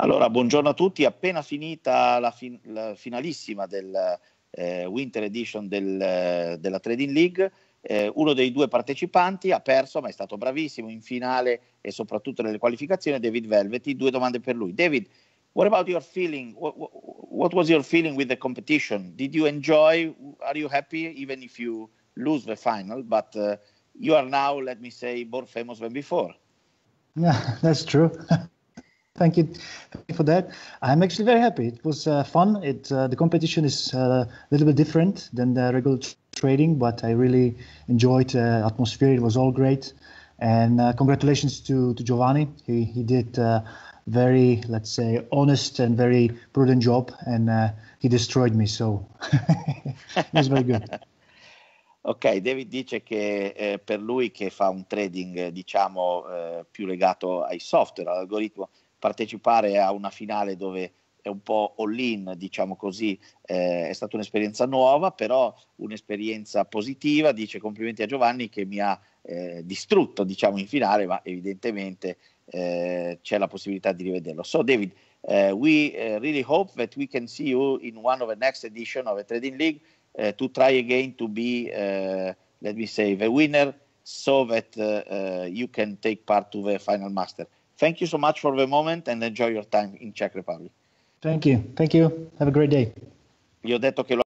Allora, buongiorno a tutti. Appena finita la, fin- la finalissima del eh, Winter Edition del, della Trading League, eh, uno dei due partecipanti ha perso, ma è stato bravissimo in finale e soprattutto nelle qualificazioni, David Velveti. Due domande per lui. David, what about your feeling? What, what was your feeling with the competition? Did you enjoy? Are you happy even if you lose the final? But uh, you are now, let me say, more famous than before. Yeah, that's true. Thank you for that. I'm actually very happy. It was uh, fun. It uh, the competition is uh, a little bit different than the regular trading, but I really enjoyed the uh, atmosphere. It was all great, and uh, congratulations to to Giovanni. He he did very let's say honest and very prudent job, and he destroyed me. So it was very good. Ok, David dice che eh, per lui che fa un trading eh, diciamo eh, più legato ai software, all'algoritmo, partecipare a una finale dove è un po' all-in, diciamo così, eh, è stata un'esperienza nuova, però un'esperienza positiva, dice complimenti a Giovanni che mi ha eh, distrutto, diciamo, in finale, ma evidentemente eh, c'è la possibilità di rivederlo. So David, uh, we uh, really hope that we can see you in one of the next edition of the Trading League uh, to try again to be, uh, let me say, the winner so that uh, uh, you can take part to the final master. Thank you so much for the moment and enjoy your time in Czech Republic. Thank you. Thank you. Have a great day. Io detto che lo